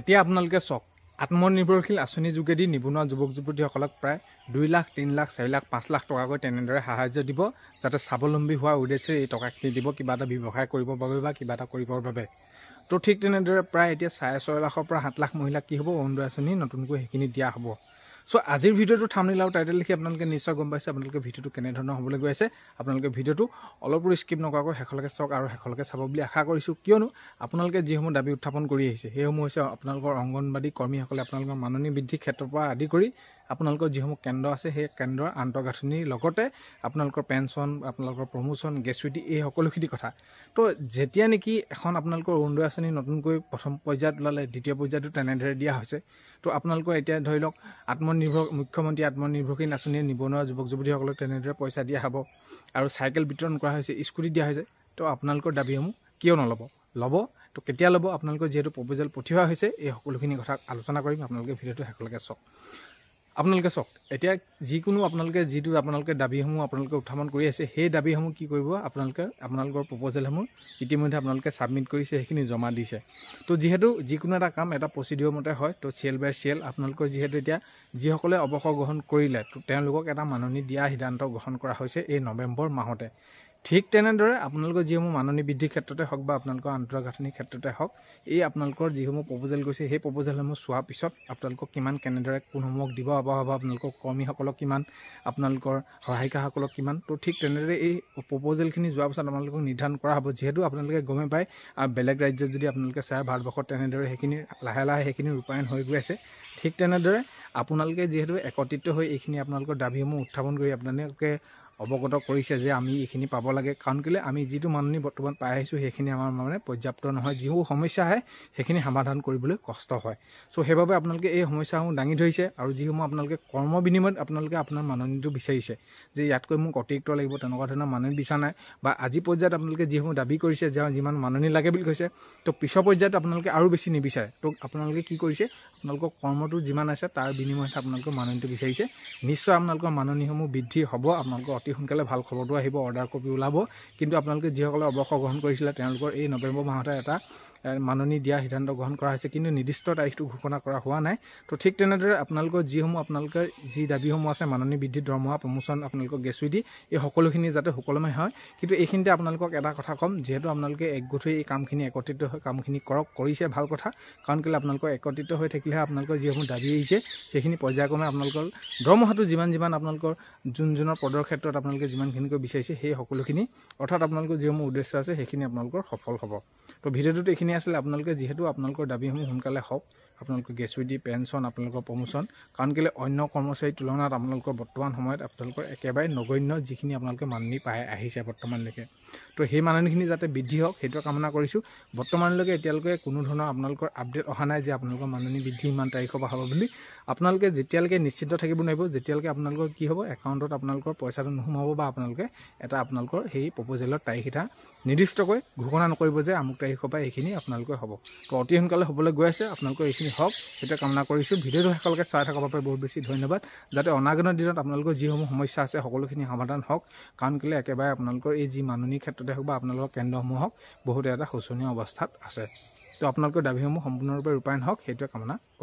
এতিয়া আপোনালোকে চাওক আত্মনিৰ্ভৰশীল আঁচনি যোগেদি নিবনুৱা যুৱক যুৱতীসকলক প্ৰায় দুই লাখ তিনি লাখ চাৰি লাখ পাঁচ লাখ টকাকৈ তেনেদৰে সাহাৰ্য দিব যাতে স্বাৱলম্বী হোৱাৰ উদ্দেশ্যে এই টকাখিনি দিব কিবা এটা ব্যৱসায় কৰিবৰ বাবে বা কিবা এটা কৰিবৰ বাবে তো ঠিক তেনেদৰে প্ৰায় এতিয়া চাৰে ছয় লাখৰ পৰা সাত লাখ মহিলাক কি হ'ব অৰুণোদয় আঁচনি নতুনকৈ সেইখিনি দিয়া হ'ব চ' আজিৰ ভিডিঅ'টো থামনিল আৰু টাইটেল লিখি আপোনালোকে নিশ্চয় গম পাইছে আপোনালোকে ভিডিঅ'টো কেনেধৰণৰ হ'বলৈ গৈ আছে আপোনালোকে ভিডিঅ'টো অলপো স্কিপ নকৰাকৈ শেষলৈকে চাওক আৰু শেষলৈকে চাব বুলি আশা কৰিছোঁ কিয়নো আপোনালোকে যিসমূহ দাবী উত্থাপন কৰি আহিছে সেইসমূহ হৈছে আপোনালোকৰ অংগনবাদী কৰ্মীসকলে আপোনালোকৰ মাননি বৃদ্ধিৰ ক্ষেত্ৰৰ পৰা আদি কৰি আপোনালোকৰ যিসমূহ কেন্দ্ৰ আছে সেই কেন্দ্ৰৰ আন্তঃগাঁথনিৰ লগতে আপোনালোকৰ পেঞ্চন আপোনালোকৰ প্ৰমোশ্যন গ্ৰেচুইটি এই সকলোখিনি কথা তো যেতিয়া নেকি এখন আপোনালোকৰ অৰুণোদয় আঁচনি নতুনকৈ প্ৰথম পৰ্যায়ত ওলালে দ্বিতীয় পৰ্যায়টো তেনেদৰে দিয়া হৈছে তো আপোনালোকৰ এতিয়া ধৰি লওক আত্মনিৰ্ভৰ মুখ্যমন্ত্ৰী আত্মনিৰ্ভৰশীল আঁচনিয়ে নিবনুৱা যুৱক যুৱতীসকলক তেনেদৰে পইচা দিয়া হ'ব আৰু চাইকেল বিতৰণ কৰা হৈছে স্কুটি দিয়া হৈছে তো আপোনালোকৰ দাবীসমূহ কিয় নল'ব ল'ব তো কেতিয়া ল'ব আপোনালোকৰ যিহেতু প্ৰপ'জেল পঠিওৱা হৈছে এই সকলোখিনি কথা আলোচনা কৰিম আপোনালোকে ভিডিঅ'টো শেষলৈকে চাওক আপোনালোকে চাওক এতিয়া যিকোনো আপোনালোকে যিটো আপোনালোকে দাবীসমূহ আপোনালোকে উত্থাপন কৰি আছে সেই দাবীসমূহ কি কৰিব আপোনালোকে আপোনালোকৰ প্ৰপ'জেলসমূহ ইতিমধ্যে আপোনালোকে ছাবমিট কৰিছে সেইখিনি জমা দিছে তো যিহেতু যিকোনো এটা কাম এটা প্ৰচিডিঅ'ৰ মতে হয় তো চিএল বাই চিএল আপোনালোকৰ যিহেতু এতিয়া যিসকলে অৱসৰ গ্ৰহণ কৰিলে তো তেওঁলোকক এটা মাননি দিয়া সিদ্ধান্ত গ্ৰহণ কৰা হৈছে এই নৱেম্বৰ মাহতে ঠিক তেনেদৰে আপোনালোকৰ যিসমূহ মাননী বৃদ্ধিৰ ক্ষেত্ৰতে হওক বা আপোনালোকৰ আন্তঃগাঁথনিৰ ক্ষেত্ৰতে হওক এই আপোনালোকৰ যিসমূহ প্ৰপজেল গৈছে সেই প্ৰপজেলসমূহ চোৱাৰ পিছত আপোনালোকক কিমান কেনেদৰে কোনসমূহক দিব অভাৱ আপোনালোকৰ কৰ্মীসকলক কিমান আপোনালোকৰ সহায়িকাসকলক কিমান ত' ঠিক তেনেদৰে এই প্ৰপজেলখিনি যোৱাৰ পিছত আপোনালোকক নিৰ্ধাৰণ কৰা হ'ব যিহেতু আপোনালোকে গমেই পায় আৰু বেলেগ ৰাজ্যত যদি আপোনালোকে চায় ভাৰতবৰ্ষত তেনেদৰে সেইখিনি লাহে লাহে সেইখিনি ৰূপায়ণ হৈ গৈ আছে ঠিক তেনেদৰে আপোনালোকে যিহেতু একত্ৰিত হৈ এইখিনি আপোনালোকৰ দাবীসমূহ উত্থাপন কৰি আপোনালোকে অৱগত কৰিছে যে আমি এইখিনি পাব লাগে কাৰণ কেলৈ আমি যিটো মাননি বৰ্তমান পাই আহিছোঁ সেইখিনি আমাৰ মানে পৰ্যাপ্ত নহয় যিবোৰ সমস্যা আহে সেইখিনি সমাধান কৰিবলৈ কষ্ট হয় চ' সেইবাবে আপোনালোকে এই সমস্যাসমূহ দাঙি ধৰিছে আৰু যিসমূহ আপোনালোকে কৰ্ম বিনিময়ত আপোনালোকে আপোনাৰ মাননিটো বিচাৰিছে যে ইয়াতকৈ মোক অতিৰিক্ত লাগিব তেনেকুৱা ধৰণৰ মাননি বিচৰা নাই বা আজি পৰ্যায়ত আপোনালোকে যিসমূহ দাবী কৰিছে যে যিমান মাননি লাগে বুলি কৈছে তো পিছৰ পৰ্যায়ত আপোনালোকে আৰু বেছি নিবিচাৰে ত' আপোনালোকে কি কৰিছে আপোনালোকৰ কৰ্মটো যিমান আছে তাৰ বিনিময়তে আপোনালোকে মাননিটো বিচাৰিছে নিশ্চয় আপোনালোকৰ মাননিসমূহ বৃদ্ধি হ'ব আপোনালোকৰ অতি সোনকালে ভাল খবৰটো আহিব অৰ্ডাৰ কপি ওলাব কিন্তু আপোনালোকে যিসকলে অৱসৰ গ্ৰহণ কৰিছিলে তেওঁলোকৰ এই নৱেম্বৰ মাহতে এটা মাননি দিয়া সিদ্ধান্ত গ্ৰহণ কৰা হৈছে কিন্তু নিৰ্দিষ্ট তাৰিখটো ঘোষণা কৰা হোৱা নাই তো ঠিক তেনেদৰে আপোনালোকৰ যিসমূহ আপোনালোকে যি দাবীসমূহ আছে মাননি বৃদ্ধি দৰমহা প্ৰমোচন আপোনালোকক গেছুই দি এই সকলোখিনি যাতে সুকলমে হয় কিন্তু এইখিনিতে আপোনালোকক এটা কথা ক'ম যিহেতু আপোনালোকে একগোট হৈ এই কামখিনি একত্ৰিত হৈ কামখিনি কৰক কৰিছে ভাল কথা কাৰণ কেলৈ আপোনালোকৰ একত্ৰিত হৈ থাকিলেহে আপোনালোকৰ যিসমূহ দাবী আহিছে সেইখিনি পৰ্যায়ক্ৰমে আপোনালোকৰ দৰমহাটো যিমান যিমান আপোনালোকৰ যোনজনৰ পদৰ ক্ষেত্ৰত আপোনালোকে যিমানখিনিকৈ বিচাৰিছে সেই সকলোখিনি অৰ্থাৎ আপোনালোকৰ যিসমূহ উদ্দেশ্য আছে সেইখিনি আপোনালোকৰ সফল হ'ব তো ভিডিঅ'টোত এইখিনি যিখিনি আছিলে আপোনালোকে যিহেতু আপোনালোকৰ দাবীসমূহ সোনকালে হওক আপোনালোকৰ গ্ৰেচুইটি পেঞ্চন আপোনালোকৰ প্ৰমোচন কাৰণ কেলৈ অন্য কৰ্মচাৰীৰ তুলনাত আপোনালোকৰ বৰ্তমান সময়ত আপোনালোকৰ একেবাৰে নগন্য যিখিনি আপোনালোকে মাননি পাই আহিছে বৰ্তমানলৈকে তো সেই মাননিখিনি যাতে বৃদ্ধি হওক সেইটো কামনা কৰিছোঁ বৰ্তমানলৈকে এতিয়ালৈকে কোনো ধৰণৰ আপোনালোকৰ আপডেট অহা নাই যে আপোনালোকৰ মাননি বৃদ্ধি ইমান তাৰিখৰ পৰা হ'ব বুলি আপোনালোকে যেতিয়ালৈকে নিশ্চিত থাকিব নোৱাৰিব যেতিয়ালৈকে আপোনালোকৰ কি হ'ব একাউণ্টত আপোনালোকৰ পইচাটো নোসোমাব বা আপোনালোকে এটা আপোনালোকৰ সেই প্ৰপজেলৰ তাৰিখকেইটা নিৰ্দিষ্টকৈ ঘোষণা নকৰিব যে আমুক তাৰিখৰ পৰা এইখিনি আপোনালোকৰ হ'ব তো অতি সোনকালে হ'বলৈ গৈ আছে আপোনালোকৰ এইখিনি হওক সেইটোৱে কামনা কৰিছোঁ ভিডিঅ'টো সকলোকে চাই থকাৰ বাবে বহুত বেছি ধন্যবাদ যাতে অনাগত দিনত আপোনালোকৰ যিসমূহ সমস্যা আছে সকলোখিনি সমাধান হওক কাৰণ কেলৈ একেবাৰে আপোনালোকৰ এই যি মাননী ক্ষেত্ৰত ক্ষেত্ৰতে হওক বা আপোনালোকৰ কেন্দ্ৰসমূহ হওক বহুত এটা শোচনীয় অৱস্থাত আছে তো আপোনালোকৰ দাবীসমূহ সম্পূৰ্ণৰূপে ৰূপায়ণ হওক সেইটোৱে কামনা কৰিম